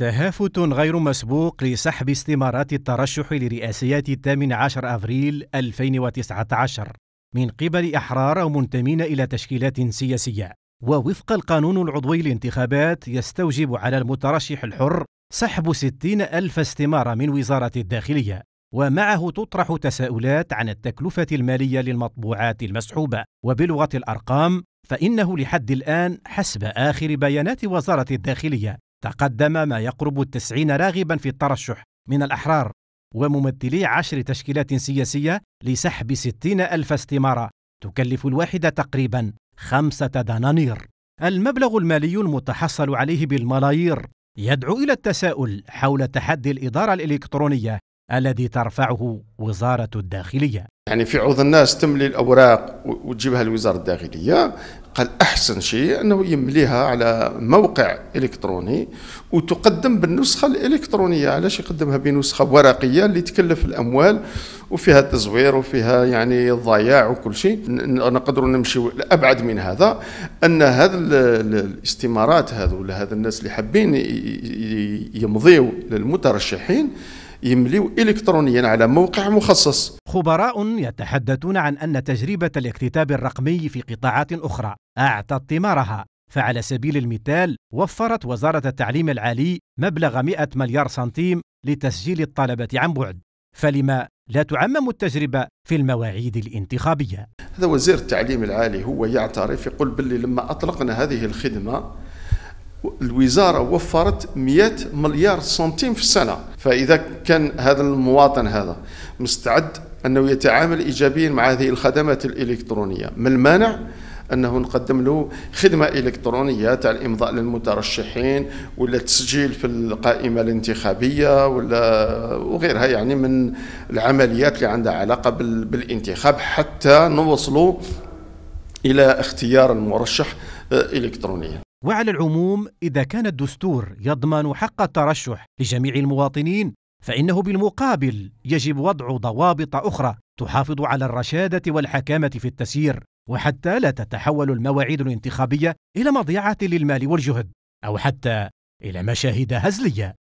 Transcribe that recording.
تهافت غير مسبوق لسحب استمارات الترشح لرئاسيات 18 أفريل 2019 من قبل أحرار منتمين إلى تشكيلات سياسية ووفق القانون العضوي للانتخابات يستوجب على المترشح الحر سحب 60 ألف استمارة من وزارة الداخلية ومعه تطرح تساؤلات عن التكلفة المالية للمطبوعات المسحوبة وبلغة الأرقام فإنه لحد الآن حسب آخر بيانات وزارة الداخلية تقدم ما يقرب التسعين راغبا في الترشح من الأحرار وممثلي عشر تشكيلات سياسية لسحب ستين ألف استمارة تكلف الواحدة تقريبا خمسة دنانير المبلغ المالي المتحصل عليه بالملايير يدعو إلى التساؤل حول تحدي الإدارة الإلكترونية الذي ترفعه وزارة الداخلية يعني في عوض الناس تملي الأوراق وتجيبها لوزارة الداخلية قال أحسن شيء أنه يمليها على موقع إلكتروني وتقدم بالنسخة الإلكترونية علاش يقدمها بنسخة ورقية اللي تكلف الأموال وفيها التزوير وفيها يعني الضياع وكل شيء نقدروا نمشي أبعد من هذا أن هذا الاستمارات هذو هذا الناس اللي حابين يمضيوا للمترشحين يمليو إلكترونيا على موقع مخصص خبراء يتحدثون عن أن تجربة الاكتتاب الرقمي في قطاعات أخرى أعطت ثمارها فعلى سبيل المثال وفرت وزارة التعليم العالي مبلغ 100 مليار سنتيم لتسجيل الطلبة عن بعد فلما لا تعمم التجربة في المواعيد الانتخابية هذا وزير التعليم العالي هو يعترف يقول باللي لما أطلقنا هذه الخدمة الوزارة وفرت 100 مليار سنتيم في السنة فإذا كان هذا المواطن هذا مستعد أنه يتعامل إيجابيا مع هذه الخدمات الإلكترونية ما المانع؟ انه نقدم له خدمه الكترونيه تاع الامضاء للمترشحين ولا التسجيل في القائمه الانتخابيه ولا وغيرها يعني من العمليات اللي عندها علاقه بالانتخاب حتى نوصلوا الى اختيار المرشح آه، الكترونيا وعلى العموم إذا كان الدستور يضمن حق الترشح لجميع المواطنين فإنه بالمقابل يجب وضع ضوابط أخرى تحافظ على الرشادة والحكامة في التسيير وحتى لا تتحول المواعيد الانتخابية إلى مضيعة للمال والجهد أو حتى إلى مشاهد هزلية